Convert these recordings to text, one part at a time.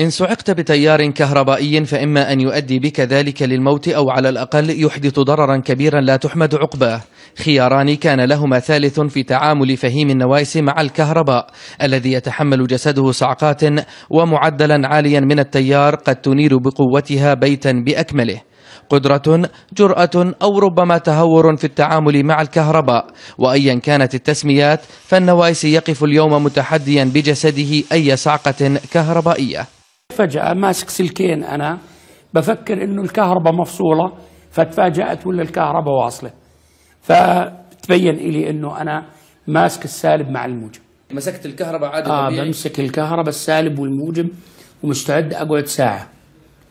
إن صعقت بتيار كهربائي فإما أن يؤدي بك ذلك للموت أو على الأقل يحدث ضررا كبيرا لا تحمد عقباه خياران كان لهما ثالث في تعامل فهيم النوائس مع الكهرباء الذي يتحمل جسده صعقات ومعدلا عاليا من التيار قد تنير بقوتها بيتا بأكمله قدرة جرأة أو ربما تهور في التعامل مع الكهرباء وأيا كانت التسميات فالنوايس يقف اليوم متحديا بجسده أي صعقة كهربائية فجأة ماسك سلكين أنا بفكر إنه الكهرباء مفصولة فتفاجأت ولا الكهرباء واصلة فتبين إلي إنه أنا ماسك السالب مع الموجب مسكت الكهرباء عادي آه بمسك الكهرباء السالب والموجب ومستعد أقعد ساعة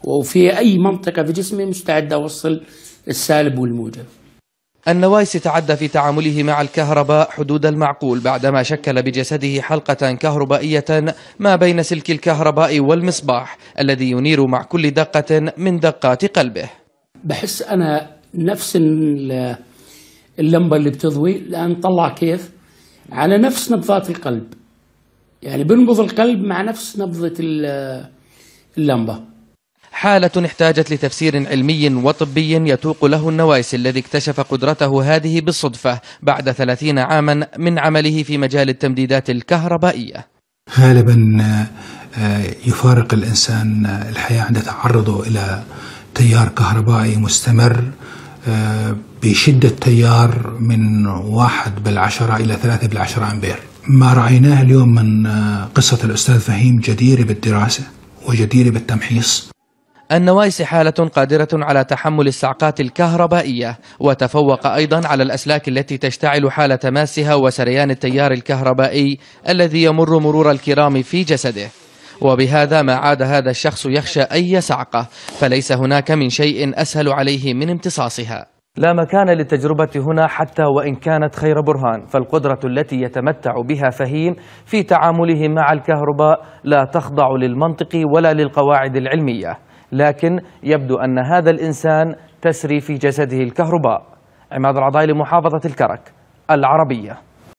وفي أي منطقة في جسمي مستعد أوصل السالب والموجب النوايس تعدى في تعامله مع الكهرباء حدود المعقول بعدما شكل بجسده حلقة كهربائية ما بين سلك الكهرباء والمصباح الذي ينير مع كل دقة من دقات قلبه بحس أنا نفس اللمبة اللي بتضوي لأن طلع كيف على نفس نبضات القلب يعني بنبض القلب مع نفس نبضة اللمبة حالة احتاجت لتفسير علمي وطبي يتوق له النوائس الذي اكتشف قدرته هذه بالصدفة بعد ثلاثين عاما من عمله في مجال التمديدات الكهربائية غالبا آه، يفارق الإنسان الحياة عند تعرضه إلى تيار كهربائي مستمر آه، بشدة تيار من واحد بالعشرة إلى ثلاثة بالعشرة أمبير ما رأيناه اليوم من آه، قصة الأستاذ فهيم جديرة بالدراسة وجديرة بالتمحيص النوائس حالة قادرة على تحمل الصعقات الكهربائية وتفوق أيضا على الأسلاك التي تشتعل حالة ماسها وسريان التيار الكهربائي الذي يمر مرور الكرام في جسده وبهذا ما عاد هذا الشخص يخشى أي صعقة فليس هناك من شيء أسهل عليه من امتصاصها لا مكان للتجربة هنا حتى وإن كانت خير برهان فالقدرة التي يتمتع بها فهيم في تعامله مع الكهرباء لا تخضع للمنطق ولا للقواعد العلمية لكن يبدو أن هذا الإنسان تسري في جسده الكهرباء عماد العضايلي محافظة الكرك العربية